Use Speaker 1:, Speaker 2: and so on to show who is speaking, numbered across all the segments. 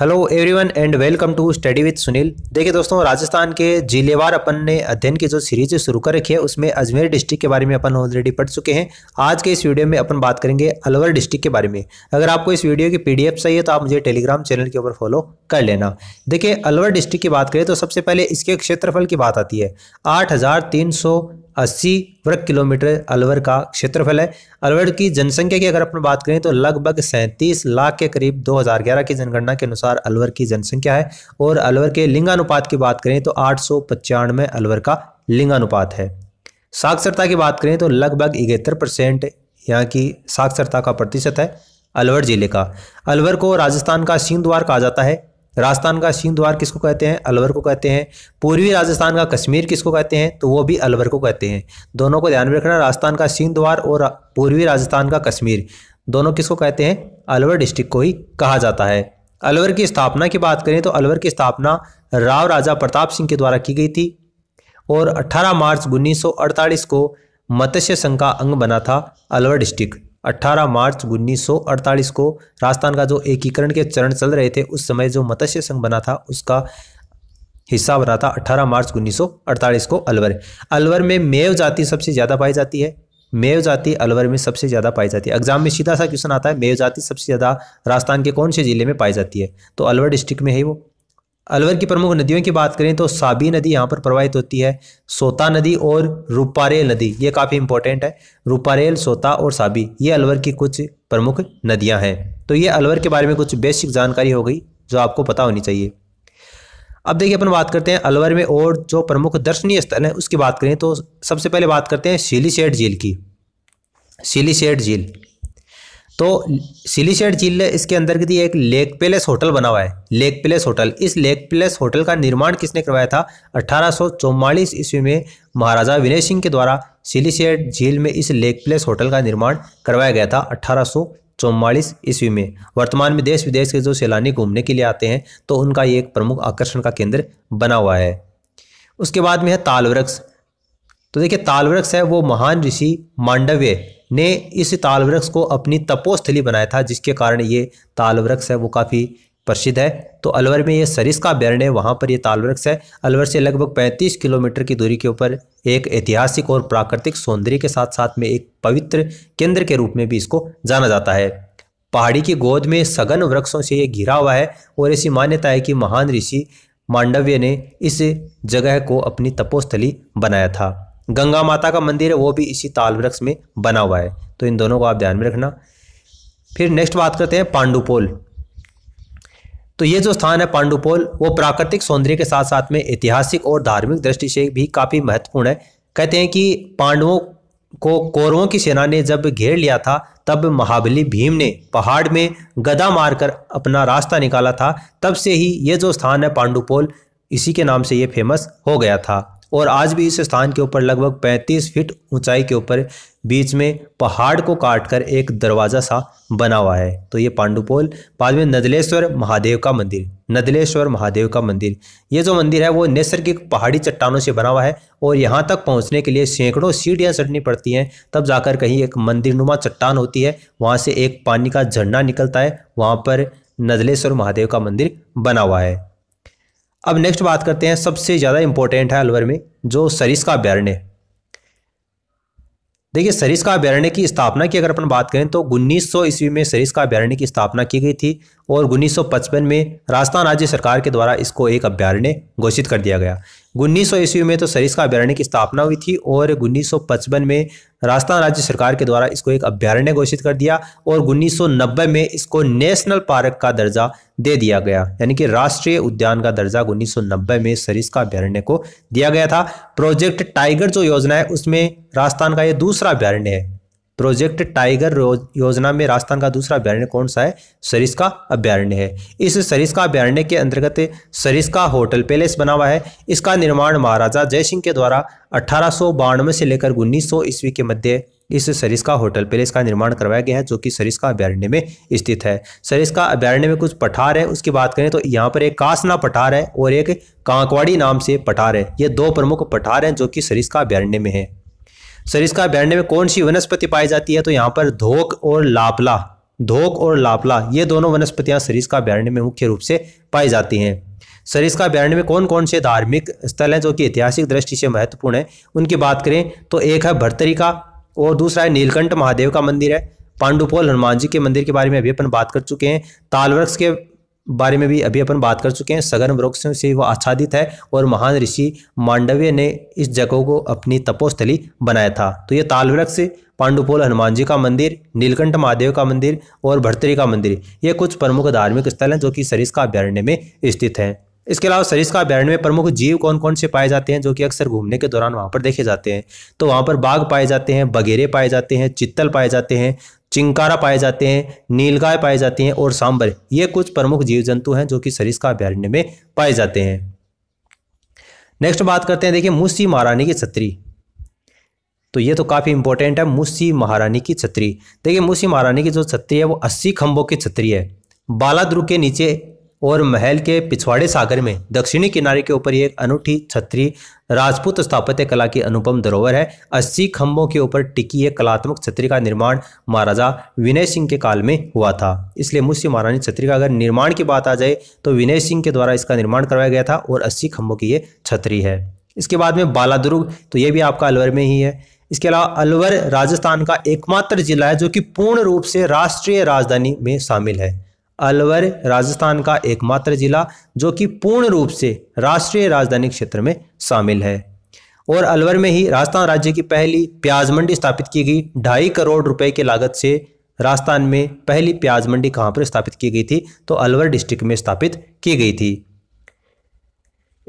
Speaker 1: hello everyone and welcome to study with Sunil देखिए दोस्तों राजस्थान के जिलेवार अपन ने अध्ययन की जो सीरीज शुरू कर रखी है उसमें अजमेर डिस्ट्रिक्ट के बारे में अपन ऑलरेडी पढ़ चुके हैं आज के इस वीडियो में अपन बात करेंगे अलवर डिस्ट्रिक्ट के बारे में अगर आपको इस वीडियो की पी चाहिए तो आप मुझे टेलीग्राम चैनल के ऊपर फॉलो कर लेना देखिए अलवर डिस्ट्रिक्ट की बात करें तो सबसे पहले इसके क्षेत्रफल की बात आती है आठ अस्सी वर्ग किलोमीटर अलवर का क्षेत्रफल है अलवर की जनसंख्या की अगर अपन बात करें तो लगभग सैंतीस लाख के करीब 2011 की जनगणना के अनुसार अलवर की जनसंख्या है और अलवर के लिंगानुपात की बात करें तो आठ अलवर का लिंगानुपात है साक्षरता की बात करें तो लगभग इकहत्तर परसेंट यहाँ की साक्षरता का प्रतिशत है अलवर जिले का अलवर को राजस्थान का सिंह द्वार कहा जाता है राजस्थान का सिंहद्वार किसको कहते हैं अलवर को कहते हैं पूर्वी राजस्थान का कश्मीर किसको कहते हैं तो वो भी अलवर को कहते हैं दोनों को ध्यान में रखना राजस्थान का सिंहद्वार और पूर्वी राजस्थान का कश्मीर दोनों किसको कहते हैं अलवर डिस्ट्रिक्ट को ही कहा जाता है अलवर की स्थापना की बात करें तो अलवर की स्थापना राव राजा प्रताप सिंह के द्वारा की गई थी और 18 मार्च 1948 को मत्स्य संघ का अंग बना था अलवर डिस्ट्रिक्ट 18 मार्च 1948 को राजस्थान का जो एकीकरण के चरण चल रहे थे उस समय जो मत्स्य संघ बना था उसका हिस्सा बना था 18 मार्च 1948 को अलवर अलवर में मेव जाति सबसे ज़्यादा पाई जाती है मेव जाति अलवर में सबसे ज़्यादा पाई जाती है एग्जाम में सीधा सा क्वेश्चन आता है मेव जाति सबसे ज़्यादा राजस्थान के कौन से ज़िले में पाई जाती है तो अलवर डिस्ट्रिक्ट में है वो अलवर की प्रमुख नदियों की बात करें तो साबी नदी यहाँ पर प्रवाहित होती है सोता नदी और रूपारेल नदी ये काफ़ी इंपॉर्टेंट है रूपारेल सोता और साबी ये अलवर की कुछ प्रमुख नदियाँ हैं तो ये अलवर के बारे में कुछ बेसिक जानकारी हो गई जो आपको पता होनी चाहिए अब देखिए अपन बात करते हैं अलवर में और जो प्रमुख दर्शनीय स्थल हैं उसकी बात करें तो सबसे पहले बात करते हैं शीलीशेठ झील की शीलीशेठ झील तो सिलीशेड झील इसके अंदर की एक लेक पैलेस होटल बना हुआ है लेक पैलेस होटल इस लेक पैलेस होटल का निर्माण किसने करवाया था अठारह ईस्वी में महाराजा विनय सिंह के द्वारा सिलीशेड झील में इस लेक पैलेस होटल का निर्माण करवाया गया था अठारह चौवालीस ईस्वी में वर्तमान में देश विदेश के जो सैलानी घूमने के लिए आते हैं तो उनका ये एक प्रमुख आकर्षण का केंद्र बना हुआ है उसके बाद में है तालवृक्ष तो देखिए तालवृक्ष है वो महान ऋषि मांडव्य ने इस ताल वृक्ष को अपनी तपोस्थली बनाया था जिसके कारण ये तालवृक्ष है वो काफ़ी प्रसिद्ध है तो अलवर में ये सरिस का है वहाँ पर यह ताल वृक्ष है अलवर से लगभग 35 किलोमीटर की दूरी के ऊपर एक ऐतिहासिक और प्राकृतिक सौंदर्य के साथ साथ में एक पवित्र केंद्र के रूप में भी इसको जाना जाता है पहाड़ी की गोद में सघन वृक्षों से ये घिरा हुआ है और ऐसी मान्यता है कि महान ऋषि मांडव्य ने इस जगह को अपनी तपोस्थली बनाया था गंगा माता का मंदिर है वो भी इसी ताल वृक्ष में बना हुआ है तो इन दोनों को आप ध्यान में रखना फिर नेक्स्ट बात करते हैं पांडुपोल तो ये जो स्थान है पांडुपोल वो प्राकृतिक सौंदर्य के साथ साथ में ऐतिहासिक और धार्मिक दृष्टि से भी काफ़ी महत्वपूर्ण है कहते हैं कि पांडवों को कौरवों की सेना ने जब घेर लिया था तब महाबली भीम ने पहाड़ में गदा मारकर अपना रास्ता निकाला था तब से ही ये जो स्थान है पांडुपोल इसी के नाम से ये फेमस हो गया था और आज भी इस स्थान के ऊपर लगभग 35 फीट ऊंचाई के ऊपर बीच में पहाड़ को काटकर एक दरवाज़ा सा बना हुआ है तो ये पांडुपोल बाद में नदलेश्वर महादेव का मंदिर नदलेश्वर महादेव का मंदिर ये जो मंदिर है वो नैसर्गिक पहाड़ी चट्टानों से बना हुआ है और यहाँ तक पहुँचने के लिए सैकड़ों सीढ़ियाँ चढ़नी पड़ती हैं तब जाकर कहीं एक मंदिर चट्टान होती है वहाँ से एक पानी का झरना निकलता है वहाँ पर नदलेश्वर महादेव का मंदिर बना हुआ है अब नेक्स्ट बात करते हैं सबसे ज़्यादा इंपॉर्टेंट है अलवर में जो सरिस का अभ्यारण्य देखिए सरिस का अभ्यारण्य की स्थापना की अगर अपन बात करें तो उन्नीस सौ ईस्वी में सरिस का अभ्यारण्य की स्थापना की गई थी और उन्नीस सौ पचपन में राजस्थान राज्य सरकार के द्वारा इसको एक अभ्यारण्य घोषित कर दिया गया उन्नीस सौ ईस्वी में तो सरिस का अभ्यारण्य की स्थापना हुई थी और उन्नीस सौ पचपन में राजस्थान राज्य सरकार के द्वारा इसको एक अभ्यारण्य घोषित कर दिया और उन्नीस सौ नब्बे में इसको नेशनल पार्क का दर्जा दे दिया गया यानी कि राष्ट्रीय उद्यान का दर्जा उन्नीस सौ नब्बे में सरिस का अभ्यारण्य को दिया गया था प्रोजेक्ट टाइगर जो योजना है उसमें राजस्थान का ये दूसरा अभ्यारण्य है प्रोजेक्ट टाइगर योजना में राजस्थान का दूसरा अभ्यारण्य कौन सा है सरिस्का अभ्यारण्य है इस सरिस्का अभ्यारण्य के अंतर्गत सरिस्का होटल पैलेस बना हुआ है इसका निर्माण महाराजा जयसिंह के द्वारा अठारह से लेकर उन्नीस ईस्वी के मध्य इस सरिस्का होटल पैलेस का निर्माण करवाया गया है जो कि सरिस्का अभ्यारण्य में स्थित है सरिस्का अभ्यारण्य में कुछ पठार है उसकी बात करें तो यहाँ पर एक कासना पठार है और एक कांकवाड़ी नाम से पठार है ये दो प्रमुख पठार हैं जो कि सरिस्का अभ्यारण्य में है सर इसका में कौन सी वनस्पति पाई जाती है तो यहाँ पर धोक और लापला धोक और लापला ये दोनों वनस्पतियाँ सरिस का में मुख्य रूप से पाई जाती हैं सरिस का में कौन कौन से धार्मिक स्थल हैं जो कि ऐतिहासिक दृष्टि से महत्वपूर्ण है उनकी बात करें तो एक है भर्तरी का और दूसरा है नीलकंठ महादेव का मंदिर है पांडुपोल हनुमान जी के मंदिर के बारे में अभी अपन बात कर चुके हैं तालवृक्ष के बारे में भी अभी अपन बात कर चुके हैं सघन वृक्षों से वह आच्छादित है और महान ऋषि मांडव्य ने इस जगह को अपनी तपोस्थली बनाया था तो ये ताल वृक्ष पांडुपोल हनुमान जी का मंदिर नीलकंठ महादेव का मंदिर और भड़तरी का मंदिर ये कुछ प्रमुख धार्मिक स्थल हैं जो कि सरिस का अभ्यारण्य में स्थित हैं इसके अलावा सरिस का अभ्यारण्य में प्रमुख जीव कौन कौन से पाए जाते हैं जो कि अक्सर घूमने के दौरान वहाँ पर देखे जाते हैं तो वहाँ पर बाघ पाए जाते हैं बघेरे पाए जाते हैं चित्तल पाए जाते हैं चिंकारा पाए जाते हैं नीलगाय पाए जाते हैं और सांबर ये कुछ प्रमुख जीव जंतु हैं जो कि सरिस्का अभ्यारण्य में पाए जाते हैं नेक्स्ट बात करते हैं देखिए मुस्सी महारानी की छत्री तो ये तो काफ़ी इंपॉर्टेंट है मुस्सी महारानी की छत्री देखिए मुस्सी महारानी की जो छत्री है वो अस्सी खंभों की छत्री है बालाद्रु के नीचे और महल के पिछवाड़े सागर में दक्षिणी किनारे के ऊपर एक अनूठी छत्री राजपूत स्थापत्य कला की अनुपम धरोहर है अस्सी खंभों के ऊपर टिकी एक कलात्मक छत्री का निर्माण महाराजा विनय सिंह के काल में हुआ था इसलिए मुझसे महारानी छत्री का अगर निर्माण की बात आ जाए तो विनय सिंह के द्वारा इसका निर्माण करवाया गया था और अस्सी खंभों की ये छतरी है इसके बाद में बालादुर्ग तो ये भी आपका अलवर में ही है इसके अलावा अलवर राजस्थान का एकमात्र जिला है जो कि पूर्ण रूप से राष्ट्रीय राजधानी में शामिल है अलवर राजस्थान का एकमात्र जिला जो कि पूर्ण रूप से राष्ट्रीय राजधानी क्षेत्र में शामिल है और अलवर में ही राजस्थान राज्य की पहली प्याज मंडी स्थापित की गई ढाई करोड़ रुपए की लागत से राजस्थान में पहली प्याज मंडी कहाँ पर स्थापित की गई थी तो अलवर डिस्ट्रिक्ट में स्थापित की गई थी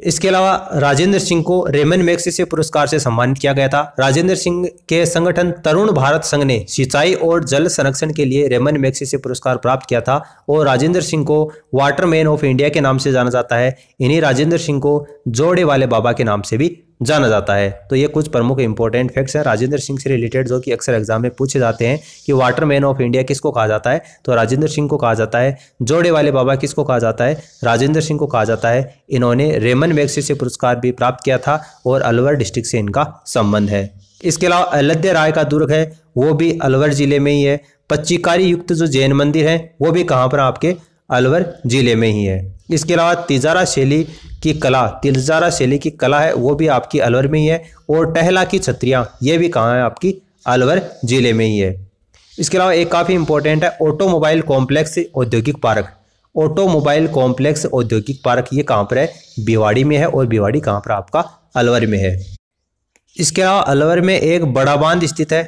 Speaker 1: इसके अलावा राजेंद्र सिंह को रेमन मैक्सिसे पुरस्कार से सम्मानित किया गया था राजेंद्र सिंह के संगठन तरुण भारत संघ ने सिंचाई और जल संरक्षण के लिए रेमन मैक्सिसे पुरस्कार प्राप्त किया था और राजेंद्र सिंह को वाटरमैन ऑफ इंडिया के नाम से जाना जाता है इन्हीं राजेंद्र सिंह को जोड़े वाले बाबा के नाम से भी जाना जाता है तो ये कुछ प्रमुख इंपॉर्टेंट फैक्ट्स हैं राजेंद्र सिंह से रिलेटेड जो कि अक्सर एग्जाम में पूछे जाते हैं कि वाटरमैन ऑफ इंडिया किसको कहा जाता है तो राजेंद्र सिंह को कहा जाता है जोड़े वाले बाबा किसको कहा जाता है राजेंद्र सिंह को कहा जाता है इन्होंने रेमन मैगसी से पुरस्कार भी प्राप्त किया था और अलवर डिस्ट्रिक्ट से इनका संबंध है इसके अलावा अयोध्या राय का दुर्ग है वो भी अलवर जिले में ही है पच्चीकारी युक्त जो जैन मंदिर है वो भी कहाँ पर आपके अलवर जिले में ही है इसके अलावा तिजारा शैली की कला तिजारा शैली की कला है वो भी आपकी अलवर में ही है और टहला की छतरियाँ ये भी कहाँ है आपकी अलवर ज़िले में ही है इसके अलावा एक काफ़ी इंपॉर्टेंट है ऑटोमोबाइल कॉम्प्लेक्स औद्योगिक पार्क ऑटोमोबाइल कॉम्प्लेक्स औद्योगिक पार्क ये कहाँ पर है भिवाड़ी में है और भिवाड़ी कहाँ पर आपका अलवर में है इसके अलावा अलवर में एक बड़ा बांध स्थित है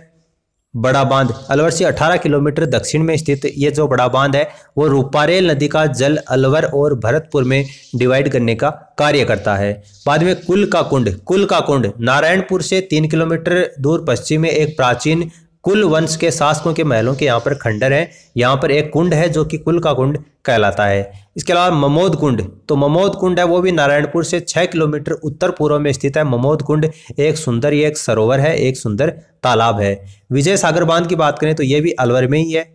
Speaker 1: बड़ा बांध अलवर से 18 किलोमीटर दक्षिण में स्थित ये जो बड़ा बांध है वो रूपारेल नदी का जल अलवर और भरतपुर में डिवाइड करने का कार्य करता है बाद में कुल का कुंड कुल का कुंड नारायणपुर से तीन किलोमीटर दूर पश्चिम में एक प्राचीन कुल वंश के शासकों के महलों के यहाँ पर खंडर है यहाँ पर एक कुंड है जो कि कुल का कुंड कहलाता है इसके अलावा ममोद कुंड तो ममोद कुंड है वो भी नारायणपुर से छः किलोमीटर उत्तर पूर्व में स्थित है ममोद कुंड एक सुंदर ये एक सरोवर है एक सुंदर तालाब है विजय सागर बांध की बात करें तो ये भी अलवर में ही है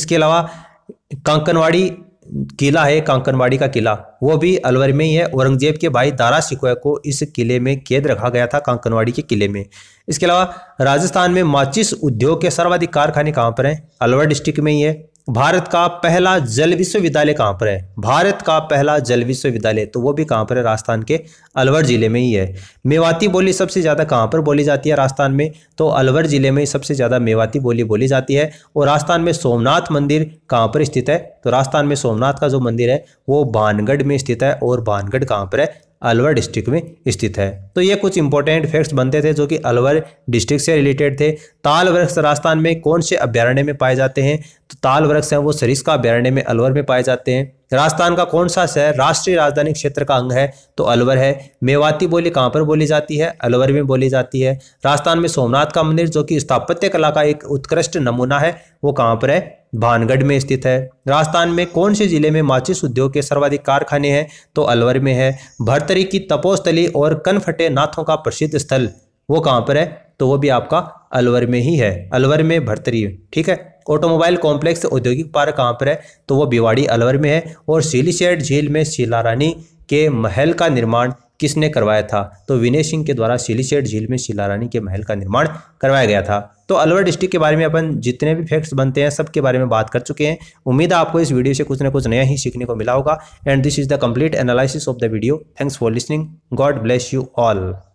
Speaker 1: इसके अलावा कांकनवाड़ी किला है कांकनवाड़ी का किला वो भी अलवर में ही है औरंगजेब के भाई दारा शिकोया को इस किले में कैद रखा गया था कांकनवाड़ी के किले में इसके अलावा राजस्थान में माचिस उद्योग के सर्वाधिक कारखाने कहाँ पर हैं अलवर डिस्ट्रिक्ट में ही है भारत का पहला जल विश्वविद्यालय कहाँ पर है भारत का पहला जल विश्वविद्यालय तो वो भी कहाँ पर है राजस्थान के अलवर ज़िले में ही है मेवाती बोली सबसे ज़्यादा कहाँ पर बोली जाती है राजस्थान में तो अलवर ज़िले में सबसे ज़्यादा मेवाती बोली बोली जाती है और राजस्थान में सोमनाथ मंदिर कहाँ पर स्थित है तो राजस्थान में सोमनाथ का जो मंदिर है वो बानगढ़ में स्थित है और बानगढ़ कहाँ पर है अलवर डिस्ट्रिक्ट में स्थित है तो ये कुछ इंपॉर्टेंट फैक्ट्स बनते थे जो कि अलवर डिस्ट्रिक्ट से रिलेटेड थे ताल वृक्ष राजस्थान में कौन से अभ्यारण्य में पाए जाते हैं तो ताल वृक्ष हैं वो सरिस्का अभ्यारण्य में अलवर में पाए जाते हैं राजस्थान का कौन सा शहर राष्ट्रीय राजधानी क्षेत्र का अंग है तो अलवर है मेवाती बोली कहाँ पर बोली जाती है अलवर में बोली जाती है राजस्थान में सोमनाथ का मंदिर जो कि स्थापत्य कला का एक उत्कृष्ट नमूना है वो कहाँ पर है भानगढ़ में स्थित है राजस्थान में कौन से जिले में माचिस उद्योग के सर्वाधिक कारखाने हैं तो अलवर में है भरतरी की तपोस्थली और कनफटे नाथों का प्रसिद्ध स्थल वो कहाँ पर है तो वो भी आपका अलवर में ही है अलवर में भरतरी ठीक है ऑटोमोबाइल कॉम्प्लेक्स औद्योगिक पार्क कहाँ पर है तो वो भिवाड़ी अलवर में है और सीलीशेड झील में शिलारानी के महल का निर्माण किसने करवाया था तो विनय सिंह के द्वारा सिलीशेड झील में शिलारानी के महल का निर्माण करवाया गया था तो अलवर डिस्ट्रिक्ट के बारे में अपन जितने भी फैक्ट्स बनते हैं सब के बारे में बात कर चुके हैं उम्मीद है आपको इस वीडियो से कुछ ना कुछ नया ही सीखने को मिला होगा and this is the complete analysis of the video thanks for listening God bless you all